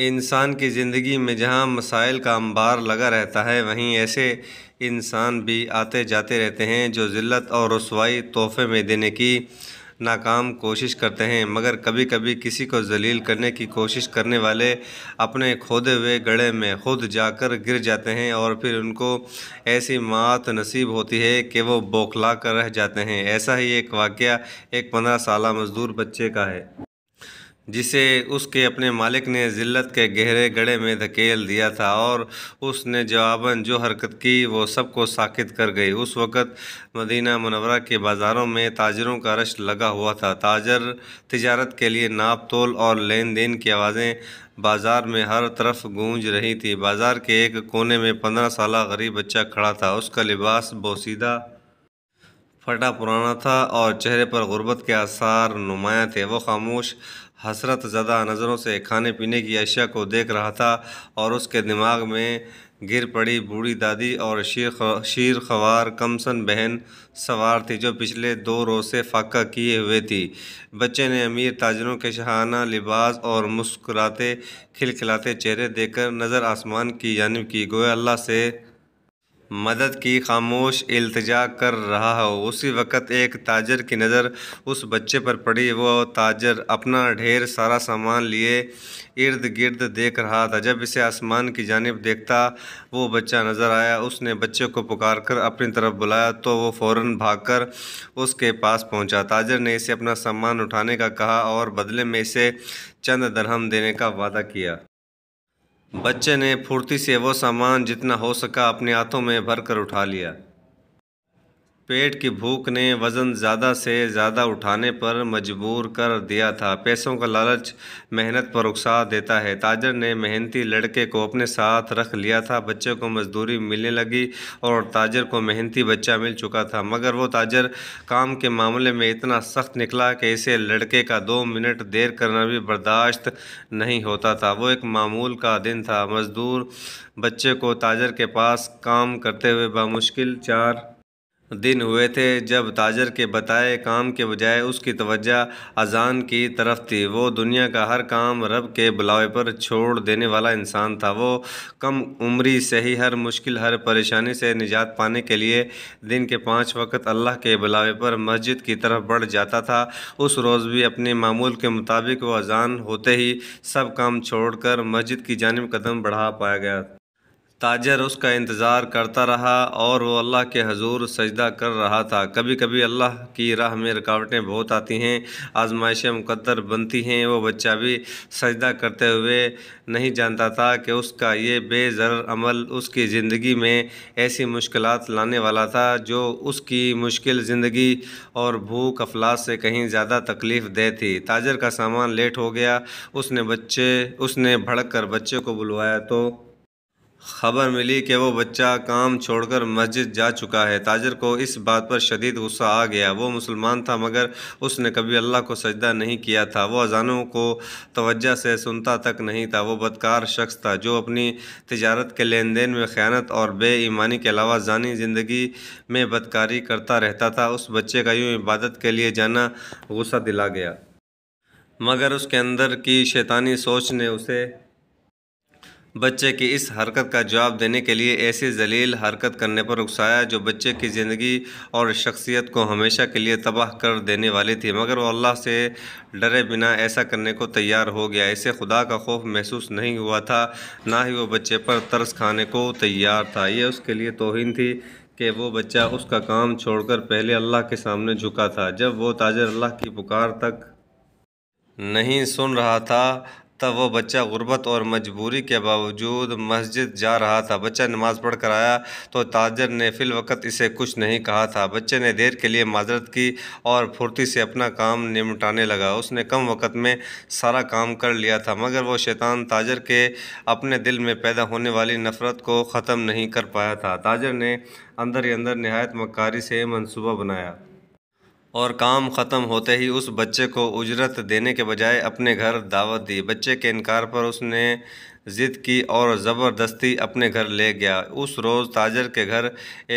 इंसान की ज़िंदगी में जहाँ मसाइल का अंबार लगा रहता है वहीं ऐसे इंसान भी आते जाते रहते हैं जो ज़िल्लत और रसवाई तोहफे में देने की नाकाम कोशिश करते हैं मगर कभी कभी किसी को जलील करने की कोशिश करने वाले अपने खोदे हुए गड़े में खुद जाकर गिर जाते हैं और फिर उनको ऐसी मात नसीब होती है कि वो बौखला कर रह जाते हैं ऐसा ही एक वाक़ एक पंद्रह साल मज़दूर बच्चे का है जिसे उसके अपने मालिक ने ज़िल्लत के गहरे गड़े में धकेल दिया था और उसने जवाबन जो हरकत की वो सबको साकित कर गई उस वक़्त मदीना मनवरा के बाज़ारों में ताजरों का रश लगा हुआ था ताजर तिजारत के लिए नाप तोल और लेन देन की आवाज़ें बाज़ार में हर तरफ गूंज रही थी बाज़ार के एक कोने में पंद्रह साल गरीब बच्चा खड़ा था उसका लिबास बोसीदा फटा पुराना था और चेहरे पर गुर्बत के आसार नुमाया थे वो खामोश हसरत ज़दा नज़रों से खाने पीने की अशिया को देख रहा था और उसके दिमाग में गिर पड़ी बूढ़ी दादी और शीर ख़, शीर खवार कमसन बहन सवार थी जो पिछले दो रोज़ से फाका किए हुए थी बच्चे ने अमीर ताजरों के शहाना लिबास और मुस्कुराते खिलखिलाते चेहरे देखकर नज़र आसमान की जानब की गोया अल्लाह से मदद की खामोश इल्तजा कर रहा हो उसी वक्त एक ताजर की नज़र उस बच्चे पर पड़ी वो ताजर अपना ढेर सारा सामान लिए इर्द गिर्द देख रहा था जब इसे आसमान की जानब देखता वो बच्चा नज़र आया उसने बच्चे को पुकार कर अपनी तरफ बुलाया तो वो फ़ौर भाग कर उसके पास पहुँचा ताजर ने इसे अपना सामान उठाने का कहा और बदले में इसे चंद दरहम देने का वादा किया बच्चे ने फुर्ती से वो सामान जितना हो सका अपने हाथों में भरकर उठा लिया पेट की भूख ने वज़न ज़्यादा से ज़्यादा उठाने पर मजबूर कर दिया था पैसों का लालच मेहनत पर उकसा देता है ताजर ने मेहनती लड़के को अपने साथ रख लिया था बच्चे को मजदूरी मिलने लगी और ताजर को मेहनती बच्चा मिल चुका था मगर वो ताजर काम के मामले में इतना सख्त निकला कि इसे लड़के का दो मिनट देर करना भी बर्दाश्त नहीं होता था वो एक मामूल का दिन था मज़दूर बच्चे को ताजर के पास काम करते हुए बामुश्किल चार दिन हुए थे जब ताजर के बताए काम के बजाय उसकी तवज्जा अजान की तरफ थी वो दुनिया का हर काम रब के बुलावे पर छोड़ देने वाला इंसान था वो कम उम्री से ही हर मुश्किल हर परेशानी से निजात पाने के लिए दिन के पाँच वक्त अल्लाह के बुलावे पर मस्जिद की तरफ बढ़ जाता था उस रोज़ भी अपने मामूल के मुताबिक वो अजान होते ही सब काम कर मस्जिद की जानब कदम बढ़ा पाया गया ताजर उसका इंतज़ार करता रहा और वो अल्लाह के हजूर सजदा कर रहा था कभी कभी अल्लाह की राह में रुकावटें बहुत आती हैं आजमाइश मुकद्दर बनती हैं वो बच्चा भी सजदा करते हुए नहीं जानता था कि उसका ये बेज़र अमल उसकी ज़िंदगी में ऐसी मुश्किल लाने वाला था जो उसकी मुश्किल ज़िंदगी और भूख अफलास से कहीं ज़्यादा तकलीफ़ दे थी ताजर का सामान लेट हो गया उसने बच्चे उसने भड़क कर बच्चे को बुलवाया तो खबर मिली कि वो बच्चा काम छोड़कर मस्जिद जा चुका है ताजर को इस बात पर शदीद गुस्सा आ गया वो मुसलमान था मगर उसने कभी अल्लाह को सजदा नहीं किया था वो अजानों को तोज्जह से सुनता तक नहीं था वो बदकार शख्स था जो अपनी तजारत के लेन देन में ख़यानत और बेईमानी के अलावा जानी ज़िंदगी में बदकारी करता रहता था उस बच्चे का यूँ इबादत के लिए जाना गुस्सा दिला गया मगर उसके अंदर की शैतानी सोच ने उसे बच्चे की इस हरकत का जवाब देने के लिए ऐसी जलील हरकत करने पर उकसाया जो बच्चे की ज़िंदगी और शख्सियत को हमेशा के लिए तबाह कर देने वाली थी मगर वह अल्लाह से डरे बिना ऐसा करने को तैयार हो गया इसे खुदा का खौफ महसूस नहीं हुआ था ना ही वो बच्चे पर तरस खाने को तैयार था यह उसके लिए तोहिन थी कि वो बच्चा उसका काम छोड़कर पहले अल्लाह के सामने झुका था जब वो ताजर अल्लाह की पुकार तक नहीं सुन रहा था तब वह बच्चा गुर्बत और मजबूरी के बावजूद मस्जिद जा रहा था बच्चा नमाज़ पढ़ कर आया तो ताजर ने फ़िल वक़्त इसे कुछ नहीं कहा था बच्चे ने देर के लिए माजरत की और फुर्ती से अपना काम निमटाने लगा उसने कम वक़्त में सारा काम कर लिया था मगर वो शैतान ताजर के अपने दिल में पैदा होने वाली नफ़रत को ख़त्म नहीं कर पाया था ताजर ने अंदर ही अंदर नहायत मकारी से मनसूबा बनाया और काम ख़त्म होते ही उस बच्चे को उजरत देने के बजाय अपने घर दावत दी बच्चे के इनकार पर उसने ज़िद की और ज़बरदस्ती अपने घर ले गया उस रोज़ ताजर के घर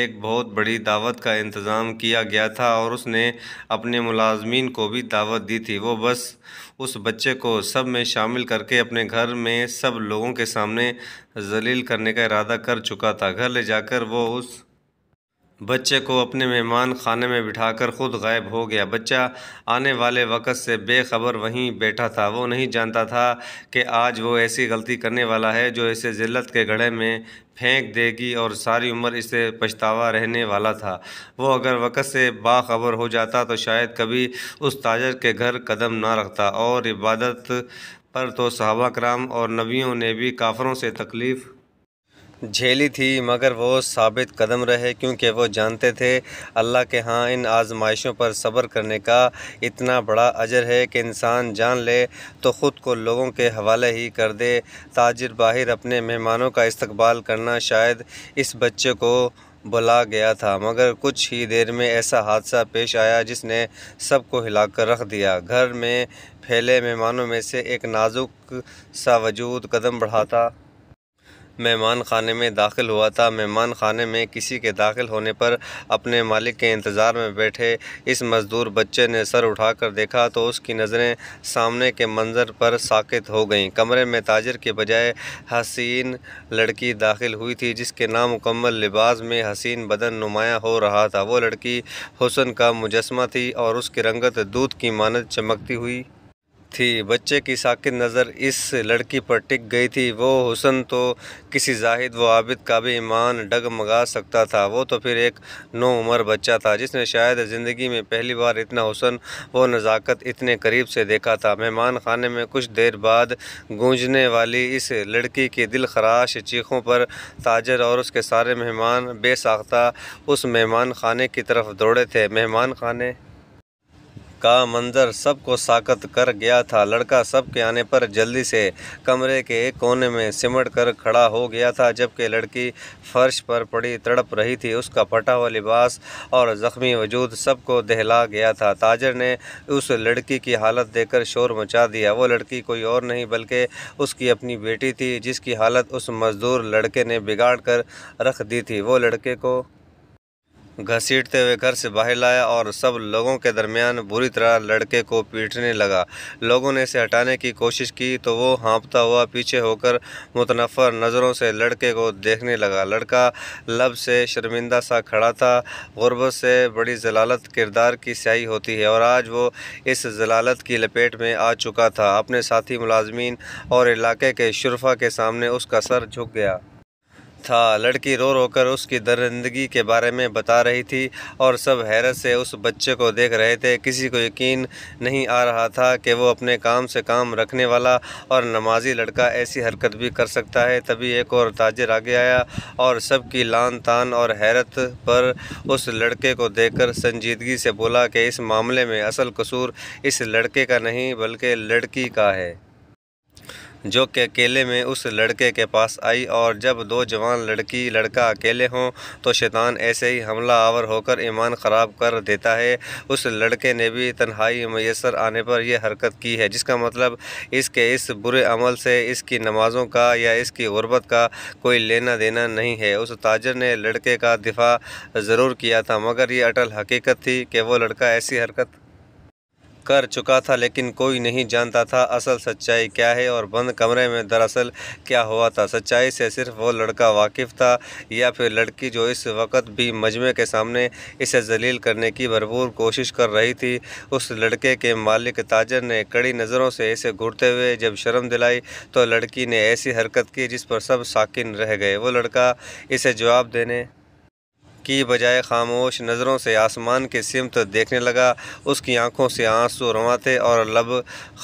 एक बहुत बड़ी दावत का इंतज़ाम किया गया था और उसने अपने मुलाजमीन को भी दावत दी थी वो बस उस बच्चे को सब में शामिल करके अपने घर में सब लोगों के सामने जलील करने का इरादा कर चुका था घर ले जाकर वो उस बच्चे को अपने मेहमान खाने में बिठाकर खुद गायब हो गया बच्चा आने वाले वक़्त से बेखबर वहीं बैठा था वो नहीं जानता था कि आज वो ऐसी गलती करने वाला है जो इसे ज़िल्लत के गढ़े में फेंक देगी और सारी उम्र इसे पछतावा रहने वाला था वो अगर वक़्त से बाखबर हो जाता तो शायद कभी उस ताजर के घर कदम ना रखता और इबादत पर तो सहाबा कराम और नबियों ने भी काफ़रों से तकलीफ़ झेली थी मगर वो साबित कदम रहे क्योंकि वो जानते थे अल्लाह के हाँ इन आजमाइशों पर सब्र करने का इतना बड़ा अजर है कि इंसान जान ले तो ख़ुद को लोगों के हवाले ही कर दे ताजर बाहिर अपने मेहमानों का इस्तबाल करना शायद इस बच्चे को बुला गया था मगर कुछ ही देर में ऐसा हादसा पेश आया जिसने सबको हिलाकर रख दिया घर में फैले मेहमानों में से एक नाजुक सा वजूद कदम बढ़ाता मेहमान खाने में दाखिल हुआ था मेहमान खाने में किसी के दाखिल होने पर अपने मालिक के इंतज़ार में बैठे इस मज़दूर बच्चे ने सर उठाकर देखा तो उसकी नज़रें सामने के मंज़र पर साकित हो गईं कमरे में ताजर के बजाय हसीन लड़की दाखिल हुई थी जिसके नामुकम्मल लिबास में हसीन बदन नुमाया हो रहा था वो लड़की हुसन का मुजस्मा थी और उसकी रंगत दूध की मानद चमकती हुई थी बच्चे की साकित नज़र इस लड़की पर टिक गई थी वो हुसन तो किसी जाहिद व आबिद का भी ईमान डगमगा सकता था वो तो फिर एक नौ उम्र बच्चा था जिसने शायद ज़िंदगी में पहली बार इतना हुसन व नज़ाकत इतने करीब से देखा था मेहमान खाने में कुछ देर बाद गूंजने वाली इस लड़की की दिल खराश चीखों पर ताजर और उसके सारे मेहमान बेसाख्ता उस मेहमान खाने की तरफ दौड़े थे मेहमान खाने का मंजर सबको साकत कर गया था लड़का सबके आने पर जल्दी से कमरे के एक कोने में सिमट कर खड़ा हो गया था जबकि लड़की फर्श पर पड़ी तड़प रही थी उसका फटा हुआ लिबास और ज़ख्मी वजूद सबको दहला गया था ताजर ने उस लड़की की हालत देखकर शोर मचा दिया वो लड़की कोई और नहीं बल्कि उसकी अपनी बेटी थी जिसकी हालत उस मज़दूर लड़के ने बिगाड़ कर रख दी थी वो लड़के को घसीटते हुए घर से बाहर लाया और सब लोगों के दरमियान बुरी तरह लड़के को पीटने लगा लोगों ने इसे हटाने की कोशिश की तो वो हाँपता हुआ पीछे होकर मुतनफ़र नज़रों से लड़के को देखने लगा लड़का लब से शर्मिंदा सा खड़ा था गुरबत से बड़ी जलालत किरदार की स्याही होती है और आज वो इस जलालत की लपेट में आ चुका था अपने साथी मुलाजमीन और इलाके के शुरफा के सामने उसका सर झुक गया था लड़की रो रोकर उसकी दरिंदगी के बारे में बता रही थी और सब हैरत से उस बच्चे को देख रहे थे किसी को यकीन नहीं आ रहा था कि वो अपने काम से काम रखने वाला और नमाजी लड़का ऐसी हरकत भी कर सकता है तभी एक और ताजर आगे आया और सब की लान तान और हैरत पर उस लड़के को देखकर संजीदगी से बोला कि इस मामले में असल कसूर इस लड़के का नहीं बल्कि लड़की का है जो कि अकेले में उस लड़के के पास आई और जब दो जवान लड़की लड़का अकेले हों तो शैतान ऐसे ही हमला आवर होकर ईमान ख़राब कर देता है उस लड़के ने भी तन्हाई मैसर आने पर यह हरकत की है जिसका मतलब इसके इस बुरे अमल से इसकी नमाज़ों का या इसकी गुर्बत का कोई लेना देना नहीं है उस ताजर ने लड़के का दिफा ज़रूर किया था मगर ये अटल हकीकत थी कि वो लड़का ऐसी हरकत कर चुका था लेकिन कोई नहीं जानता था असल सच्चाई क्या है और बंद कमरे में दरअसल क्या हुआ था सच्चाई से सिर्फ वो लड़का वाकिफ था या फिर लड़की जो इस वक्त भी मजमे के सामने इसे जलील करने की भरपूर कोशिश कर रही थी उस लड़के के मालिक ताजर ने कड़ी नज़रों से इसे घूरते हुए जब शर्म दिलाई तो लड़की ने ऐसी हरकत की जिस पर सब साकिन रह गए वो लड़का इसे जवाब देने की बजाय खामोश नज़रों से आसमान के सिमत देखने लगा उसकी आंखों से आंसू रवा थे और लब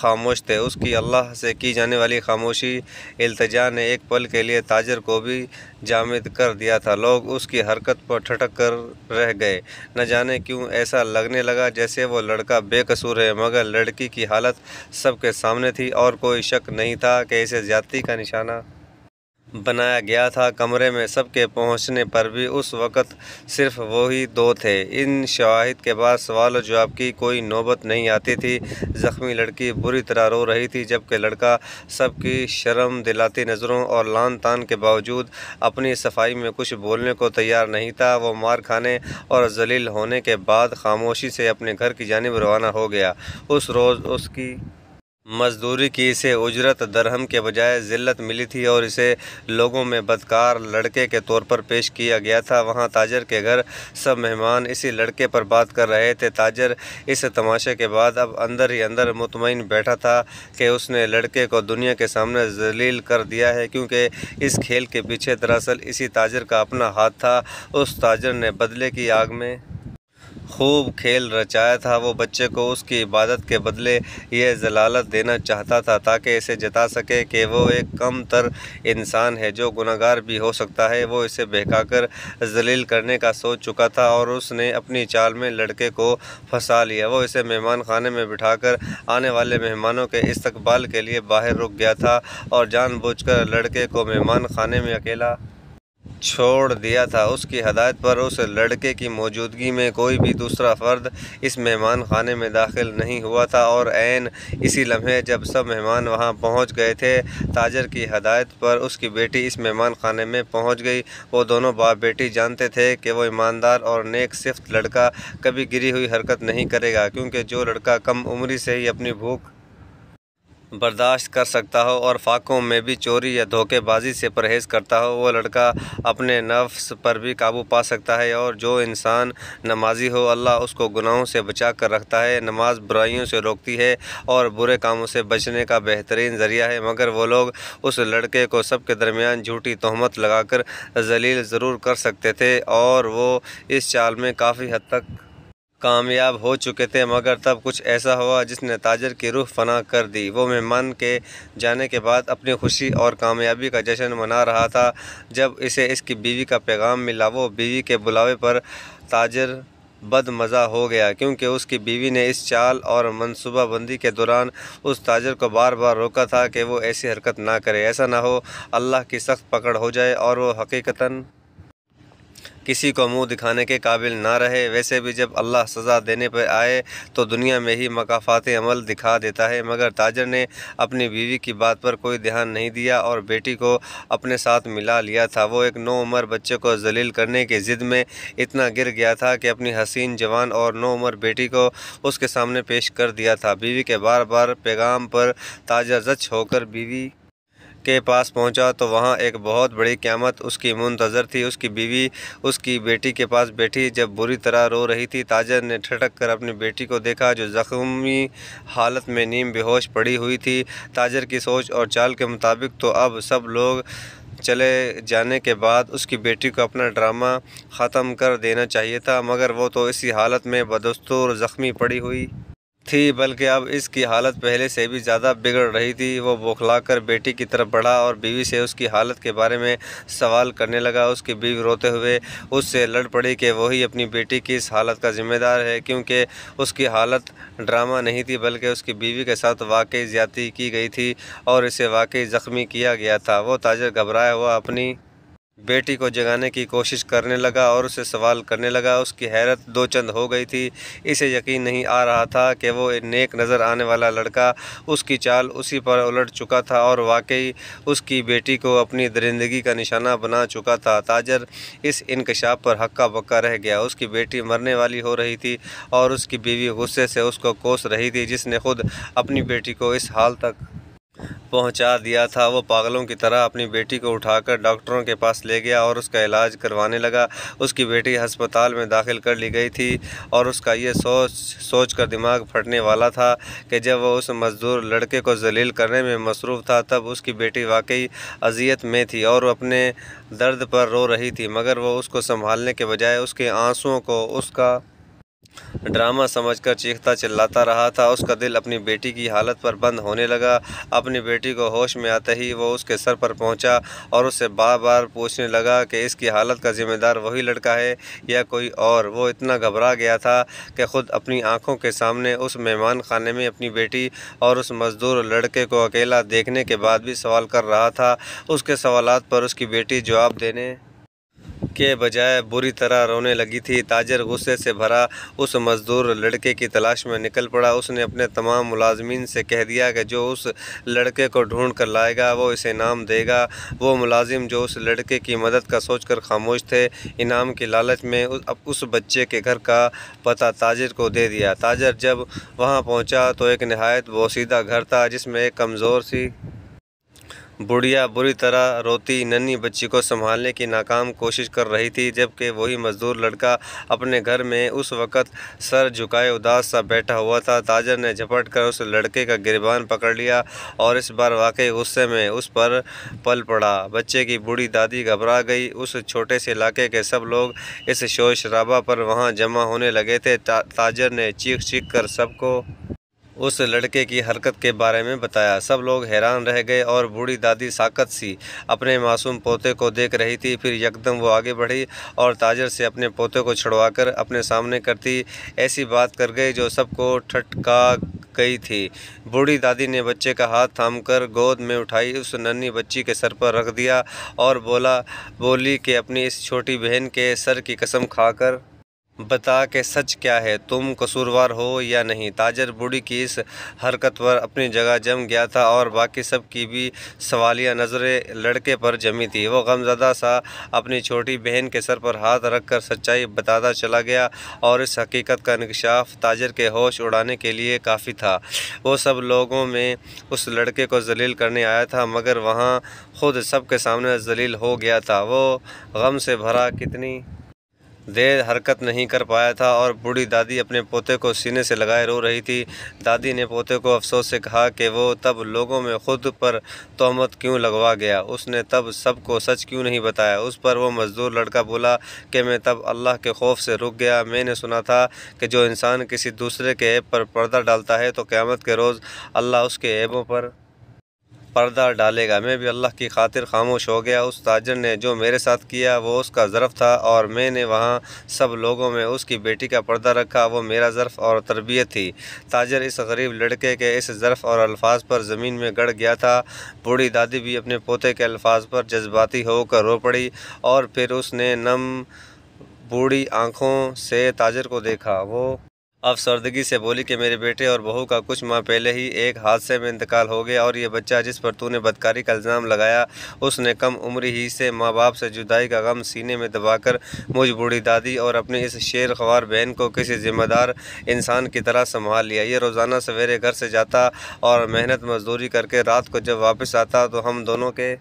खामोश थे उसकी अल्लाह से की जाने वाली खामोशी अल्तजा ने एक पल के लिए ताजर को भी जामिद कर दिया था लोग उसकी हरकत पर ठटक कर रह गए न जाने क्यों ऐसा लगने लगा जैसे वो लड़का बेकसूर है मगर लड़की की हालत सबके सामने थी और कोई शक नहीं था कि इसे ज़्यादती का निशाना बनाया गया था कमरे में सबके पहुंचने पर भी उस वक़्त सिर्फ वही दो थे इन शवाहिद के बाद सवाल और जवाब की कोई नौबत नहीं आती थी ज़ख्मी लड़की बुरी तरह रो रही थी जबकि लड़का सबकी शर्म दिलाती नज़रों और लान तान के बावजूद अपनी सफाई में कुछ बोलने को तैयार नहीं था वो मार खाने और जलील होने के बाद खामोशी से अपने घर की जानब रवाना हो गया उस रोज़ उसकी मजदूरी की इसे उजरत दरहम के बजाय ज़िल्लत मिली थी और इसे लोगों में बदकार लड़के के तौर पर पेश किया गया था वहाँ ताजर के घर सब मेहमान इसी लड़के पर बात कर रहे थे ताजर इस तमाशे के बाद अब अंदर ही अंदर मुतमिन बैठा था कि उसने लड़के को दुनिया के सामने जलील कर दिया है क्योंकि इस खेल के पीछे दरअसल इसी ताजर का अपना हाथ था उस ताजर ने बदले की आग में खूब खेल रचाया था वो बच्चे को उसकी इबादत के बदले यह जलालत देना चाहता था ताकि इसे जता सके कि वो एक कम तर इंसान है जो गुनागार भी हो सकता है वो इसे बहका कर जलील करने का सोच चुका था और उसने अपनी चाल में लड़के को फंसा लिया वो इसे मेहमान खाने में बिठाकर आने वाले मेहमानों के इस्तकबाल के लिए बाहर रुक गया था और जानबूझकर लड़के को मेहमान खाने में अकेला छोड़ दिया था उसकी हदायत पर उस लड़के की मौजूदगी में कोई भी दूसरा फ़र्द इस मेहमान खाने में दाखिल नहीं हुआ था और एन इसी लम्हे जब सब मेहमान वहां पहुंच गए थे ताजर की हदायत पर उसकी बेटी इस मेहमान खाने में पहुंच गई वो दोनों बाप बेटी जानते थे कि वो ईमानदार और नेक सिफ्त लड़का कभी गिरी हुई हरकत नहीं करेगा क्योंकि जो लड़का कम उम्री से ही अपनी भूख बर्दाश्त कर सकता हो और फाकों में भी चोरी या धोखेबाजी से परहेज़ करता हो वो लड़का अपने नफ्स पर भी काबू पा सकता है और जो इंसान नमाजी हो अल्लाह उसको गुनाहों से बचा कर रखता है नमाज बुराइयों से रोकती है और बुरे कामों से बचने का बेहतरीन ज़रिया है मगर वो लोग उस लड़के को सब के दरमियान झूठी तहमत कर जलील ज़रूर कर सकते थे और वो इस चाल में काफ़ी हद तक कामयाब हो चुके थे मगर तब कुछ ऐसा हुआ जिसने ताजर की रूह फना कर दी वो मेहमान के जाने के बाद अपनी खुशी और कामयाबी का जश्न मना रहा था जब इसे इसकी बीवी का पैगाम मिला वो बीवी के बुलावे पर ताजर बदमज़ा हो गया क्योंकि उसकी बीवी ने इस चाल और मनसूबाबंदी के दौरान उस ताजर को बार बार रोका था कि वो ऐसी हरकत ना करे ऐसा ना हो अल्लाह की सख्त पकड़ हो जाए और वो हकीकता किसी को मुंह दिखाने के काबिल ना रहे वैसे भी जब अल्लाह सज़ा देने पर आए तो दुनिया में ही मकाफात अमल दिखा देता है मगर ताजर ने अपनी बीवी की बात पर कोई ध्यान नहीं दिया और बेटी को अपने साथ मिला लिया था वो एक नौ उम्र बच्चे को जलील करने की ज़िद में इतना गिर गया था कि अपनी हसीन जवान और नौ उम्र बेटी को उसके सामने पेश कर दिया था बीवी के बार बार पैगाम पर ताजर जच होकर बीवी के पास पहुंचा तो वहां एक बहुत बड़ी क़्यामत उसकी मुंतज़र थी उसकी बीवी उसकी बेटी के पास बैठी जब बुरी तरह रो रही थी ताजर ने ठटक कर अपनी बेटी को देखा जो ज़ख्मी हालत में नीम बेहोश पड़ी हुई थी ताजर की सोच और चाल के मुताबिक तो अब सब लोग चले जाने के बाद उसकी बेटी को अपना ड्रामा ख़त्म कर देना चाहिए था मगर वो तो इसी हालत में बदस्तूर ज़ख्मी पड़ी हुई थी बल्कि अब इसकी हालत पहले से भी ज़्यादा बिगड़ रही थी वो बौखलाकर बेटी की तरफ बढ़ा और बीवी से उसकी हालत के बारे में सवाल करने लगा उसकी बीवी रोते हुए उससे लड़ पड़ी कि वही अपनी बेटी की इस हालत का जिम्मेदार है क्योंकि उसकी हालत ड्रामा नहीं थी बल्कि उसकी बीवी के साथ वाकई ज़्यादती की गई थी और इसे वाकई ज़ख्मी किया गया था वो ताजर घबराया हुआ अपनी बेटी को जगाने की कोशिश करने लगा और उसे सवाल करने लगा उसकी हैरत दो चंद हो गई थी इसे यकीन नहीं आ रहा था कि वो नेक नज़र आने वाला लड़का उसकी चाल उसी पर उलट चुका था और वाकई उसकी बेटी को अपनी दरिंदगी का निशाना बना चुका था ताजर इस इनकशाप पर हक्का बक्का रह गया उसकी बेटी मरने वाली हो रही थी और उसकी बीवी गुस्से से उसको कोस रही थी जिसने खुद अपनी बेटी को इस हाल तक पहुंचा दिया था वो पागलों की तरह अपनी बेटी को उठाकर डॉक्टरों के पास ले गया और उसका इलाज करवाने लगा उसकी बेटी अस्पताल में दाखिल कर ली गई थी और उसका ये सोच सोच कर दिमाग फटने वाला था कि जब वह उस मज़दूर लड़के को जलील करने में मसरूफ़ था तब उसकी बेटी वाकई अजियत में थी और अपने दर्द पर रो रही थी मगर वह उसको संभालने के बजाय उसके आंसुओं को उसका ड्रामा समझकर चीखता चिल्लाता रहा था उसका दिल अपनी बेटी की हालत पर बंद होने लगा अपनी बेटी को होश में आते ही वो उसके सर पर पहुंचा और उससे बार बार पूछने लगा कि इसकी हालत का जिम्मेदार वही लड़का है या कोई और वो इतना घबरा गया था कि खुद अपनी आंखों के सामने उस मेहमान खाने में अपनी बेटी और उस मज़दूर लड़के को अकेला देखने के बाद भी सवाल कर रहा था उसके सवाल पर उसकी बेटी जवाब देने के बजाय बुरी तरह रोने लगी थी ताजर गुस्से से भरा उस मज़दूर लड़के की तलाश में निकल पड़ा उसने अपने तमाम मुलाजमीन से कह दिया कि जो उस लड़के को ढूंढ कर लाएगा वो इसे इनाम देगा वो मुलाजिम जो उस लड़के की मदद का सोचकर खामोश थे इनाम की लालच में अब उस बच्चे के घर का पता ताजर को दे दिया ताजर जब वहाँ पहुँचा तो एक नहायत बोसीदा घर था जिसमें एक कमज़ोर सी बुढ़िया बुरी तरह रोती नन्ही बच्ची को संभालने की नाकाम कोशिश कर रही थी जबकि वही मज़दूर लड़का अपने घर में उस वक़्त सर झुकाए उदास सा बैठा हुआ था ताजर ने झपट कर उस लड़के का गिरबान पकड़ लिया और इस बार वाकई गुस्से में उस पर पल पड़ा बच्चे की बूढ़ी दादी घबरा गई उस छोटे से इलाके के सब लोग इस शोर शराबा पर वहाँ जमा होने लगे थे ता, ताजर ने चीख चीख कर सबको उस लड़के की हरकत के बारे में बताया सब लोग हैरान रह गए और बूढ़ी दादी साकत सी अपने मासूम पोते को देख रही थी फिर यकदम वो आगे बढ़ी और ताजर से अपने पोते को छुड़वाकर अपने सामने करती ऐसी बात कर गई जो सबको ठटका गई थी बूढ़ी दादी ने बच्चे का हाथ थामकर गोद में उठाई उस नन्ही बच्ची के सर पर रख दिया और बोला बोली कि अपनी इस छोटी बहन के सर की कसम खाकर बता के सच क्या है तुम कसूरवार हो या नहीं ताजर बूढ़ी की इस हरकत पर अपनी जगह जम गया था और बाकी सब की भी सवालिया नज़रें लड़के पर जमी थी वो गमजदा सा अपनी छोटी बहन के सर पर हाथ रख कर सच्चाई बताता चला गया और इस हकीकत का इंकशाफ ताजर के होश उड़ाने के लिए काफ़ी था वो सब लोगों में उस लड़के को जलील करने आया था मगर वहाँ ख़ुद के सामने जलील हो गया था वो गम से भरा कितनी देर हरकत नहीं कर पाया था और बूढ़ी दादी अपने पोते को सीने से लगाए रो रही थी दादी ने पोते को अफसोस से कहा कि वो तब लोगों में खुद पर तोहमत क्यों लगवा गया उसने तब सबको सच क्यों नहीं बताया उस पर वो मज़दूर लड़का बोला कि मैं तब अल्लाह के खौफ से रुक गया मैंने सुना था कि जो इंसान किसी दूसरे के ऐब पर पर्दा डालता है तो क़्यामत के रोज़ अल्लाह उसके ऐबों पर पर्दा डालेगा मैं भी अल्लाह की खातिर खामोश हो गया उस ताजर ने जो मेरे साथ किया वो उसका ज़रफ़ था और मैंने वहाँ सब लोगों में उसकी बेटी का पर्दा रखा वो मेरा ज़रफ़ और तरबियत थी ताजर इस गरीब लड़के के इस ज़रफ़ और अल्फाज पर ज़मीन में गड़ गया था बूढ़ी दादी भी अपने पोते के अल्फाज पर जज्बाती होकर रो पड़ी और फिर उसने नम बूढ़ी आँखों से ताजर को देखा वो अफसरदगी से बोली कि मेरे बेटे और बहू का कुछ माह पहले ही एक हादसे में इंतकाल हो गया और ये बच्चा जिस पर तूने बदकारी का इल्ज़ाम लगाया उसने कम उम्र ही से माँ बाप से जुदाई का गम सीने में दबाकर मुझ बूढ़ी दादी और अपनी इस शेर खवार बहन को किसी ज़िम्मेदार इंसान की तरह संभाल लिया ये रोज़ाना सवेरे घर से जाता और मेहनत मजदूरी करके रात को जब वापस आता तो हम दोनों के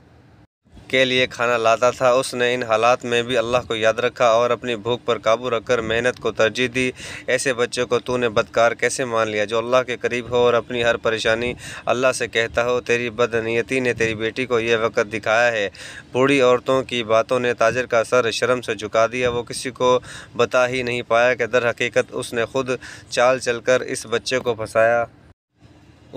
के लिए खाना लाता था उसने इन हालात में भी अल्लाह को याद रखा और अपनी भूख पर काबू रखकर मेहनत को तरजीह दी ऐसे बच्चों को तूने बदकार कैसे मान लिया जो अल्लाह के करीब हो और अपनी हर परेशानी अल्लाह से कहता हो तेरी बदनीयती ने तेरी बेटी को यह वक्त दिखाया है बूढ़ी औरतों की बातों ने ताजर का सर शर्म से झुका दिया वो किसी को बता ही नहीं पाया कि दर हकीकत उसने खुद चाल चलकर इस बच्चे को फंसाया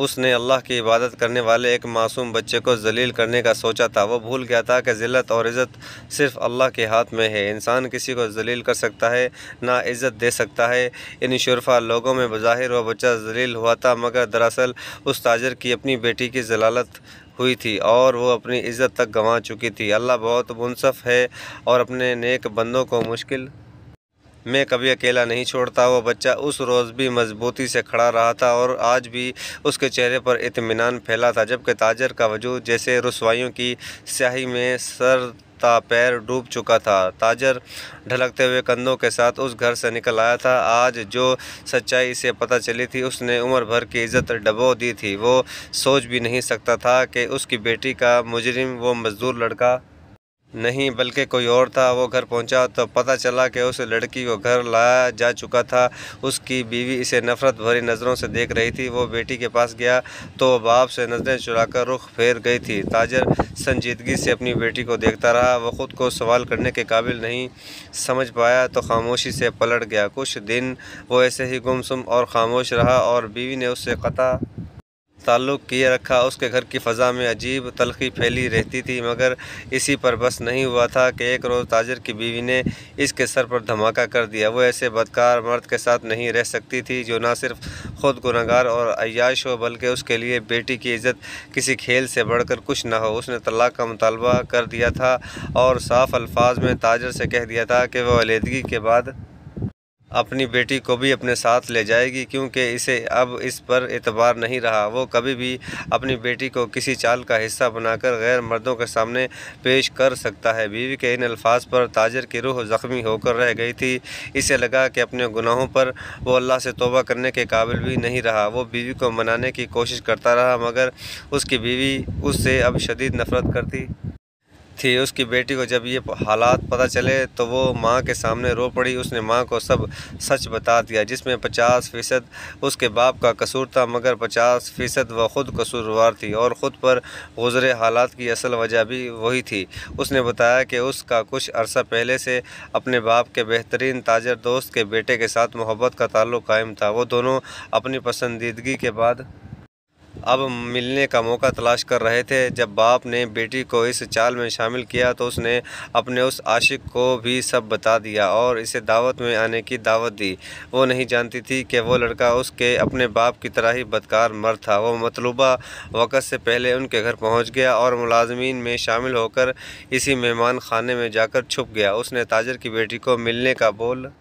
उसने अल्लाह की इबादत करने वाले एक मासूम बच्चे को जलील करने का सोचा था वो भूल गया था कि ज़िलत और इज़्ज़त सिर्फ अल्लाह के हाथ में है इंसान किसी को जलील कर सकता है ना इज़्ज़त दे सकता है इन शरफा लोगों में बज़ाहिर वह बच्चा जलील हुआ था मगर दरअसल उस ताजर की अपनी बेटी की जलालत हुई थी और वो अपनी इज़्ज़त तक गंवा चुकी थी अल्लाह बहुत मुनसफ़ है और अपने नेक बंदों को मुश्किल मैं कभी अकेला नहीं छोड़ता वो बच्चा उस रोज़ भी मजबूती से खड़ा रहा था और आज भी उसके चेहरे पर इतमान फैला था जबकि ताजर का वजूद जैसे रसवाइयों की स्याही में सर ता पैर डूब चुका था ताजर ढलकते हुए कंधों के साथ उस घर से निकल आया था आज जो सच्चाई इसे पता चली थी उसने उम्र भर की इज्जत डबो दी थी वो सोच भी नहीं सकता था कि उसकी बेटी का मुजरिम वो मज़दूर लड़का नहीं बल्कि कोई और था वो घर पहुंचा तो पता चला कि उस लड़की को घर लाया जा चुका था उसकी बीवी इसे नफ़रत भरी नज़रों से देख रही थी वो बेटी के पास गया तो बाप से नज़रें चुराकर रुख फेर गई थी ताजर संजीदगी से अपनी बेटी को देखता रहा वो ख़ुद को सवाल करने के काबिल नहीं समझ पाया तो खामोशी से पलट गया कुछ दिन वो ऐसे ही गुमसुम और खामोश रहा और बीवी ने उससे कता ताल्लुक़ किए रखा उसके घर की फ़ज़ा में अजीब तलखी फैली रहती थी मगर इसी पर बस नहीं हुआ था कि एक रोज़ ताजर की बीवी ने इसके सर पर धमाका कर दिया वो ऐसे बदकार मर्द के साथ नहीं रह सकती थी जो ना सिर्फ ख़ुद गुनागार और अयाश हो बल्कि उसके लिए बेटी की इज़्ज़त किसी खेल से बढ़कर कुछ ना हो उसने तलाक का मुतालबा कर दिया था और साफ़ अल्फाज में ताजर से कह दिया था कि वह अलीदगी के बाद अपनी बेटी को भी अपने साथ ले जाएगी क्योंकि इसे अब इस पर एतबार नहीं रहा वो कभी भी अपनी बेटी को किसी चाल का हिस्सा बनाकर गैर मर्दों के सामने पेश कर सकता है बीवी के इन अल्फाज पर ताजर की रूह ज़ख्मी होकर रह गई थी इसे लगा कि अपने गुनाहों पर वो अल्लाह से तोबा करने के काबिल भी नहीं रहा वो बीवी को मनाने की कोशिश करता रहा मगर उसकी बीवी उससे अब शदीद नफरत करती थी उसकी बेटी को जब ये हालात पता चले तो वो माँ के सामने रो पड़ी उसने माँ को सब सच बता दिया जिसमें 50 फ़ीसद उसके बाप का कसूर था मगर 50 फ़ीसद वह ख़ुद कसूरवार थी और ख़ुद पर गुजरे हालात की असल वजह भी वही थी उसने बताया कि उसका कुछ अरसा पहले से अपने बाप के बेहतरीन ताजर दोस्त के बेटे के साथ मोहब्बत का ताल्लुक़ कायम था वो दोनों अपनी पसंदीदगी के बाद अब मिलने का मौका तलाश कर रहे थे जब बाप ने बेटी को इस चाल में शामिल किया तो उसने अपने उस आशिक को भी सब बता दिया और इसे दावत में आने की दावत दी वो नहीं जानती थी कि वो लड़का उसके अपने बाप की तरह ही बदकार मर था वो मतलूबा वक़्त से पहले उनके घर पहुंच गया और मुलाजमीन में शामिल होकर इसी मेहमान खाने में जाकर छुप गया उसने ताजर की बेटी को मिलने का बोल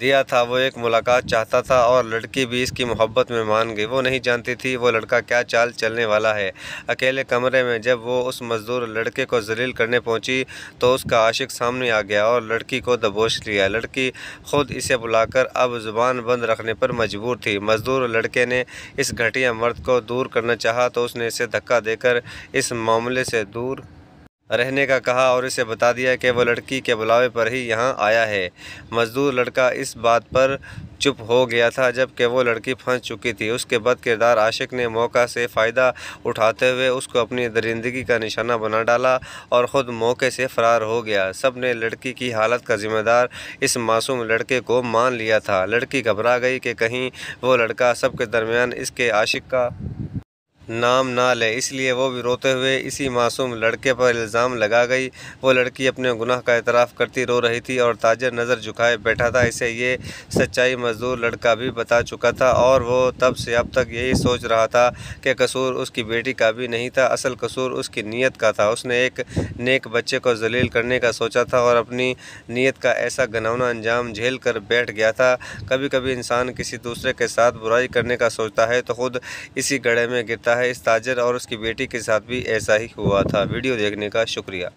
दिया था वो एक मुलाकात चाहता था और लड़की भी इसकी मोहब्बत में मान गई वो नहीं जानती थी वो लड़का क्या चाल चलने वाला है अकेले कमरे में जब वो उस मज़दूर लड़के को जलील करने पहुंची तो उसका आशिक सामने आ गया और लड़की को दबोच लिया लड़की खुद इसे बुलाकर अब ज़ुबान बंद रखने पर मजबूर थी मज़दूर लड़के ने इस घटिया मर्द को दूर करना चाहा तो उसने इसे धक्का देकर इस मामले से दूर रहने का कहा और इसे बता दिया कि वह लड़की के बुलावे पर ही यहाँ आया है मजदूर लड़का इस बात पर चुप हो गया था जबकि वो लड़की फंस चुकी थी उसके बाद किरदार आशिक ने मौका से फ़ायदा उठाते हुए उसको अपनी दरिंदगी का निशाना बना डाला और ख़ुद मौके से फरार हो गया सब ने लड़की की हालत का जिम्मेदार इस मासूम लड़के को मान लिया था लड़की घबरा गई कि कहीं वो लड़का सबके दरमियान इसके आशिक का नाम ना ले इसलिए वो भी रोते हुए इसी मासूम लड़के पर इल्ज़ाम लगा गई वो लड़की अपने गुनाह का एतराफ़ करती रो रही थी और ताजर नज़र झुकाए बैठा था इसे ये सच्चाई मज़दूर लड़का भी बता चुका था और वो तब से अब तक यही सोच रहा था कि कसूर उसकी बेटी का भी नहीं था असल कसूर उसकी नीयत का था उसने एक नेक बच्चे को जलील करने का सोचा था और अपनी नीयत का ऐसा घनौना अंजाम झेल कर बैठ गया था कभी कभी इंसान किसी दूसरे के साथ बुराई करने का सोचता है तो ख़ुद इसी गड़े में गिरता है इस ताजर और उसकी बेटी के साथ भी ऐसा ही हुआ था वीडियो देखने का शुक्रिया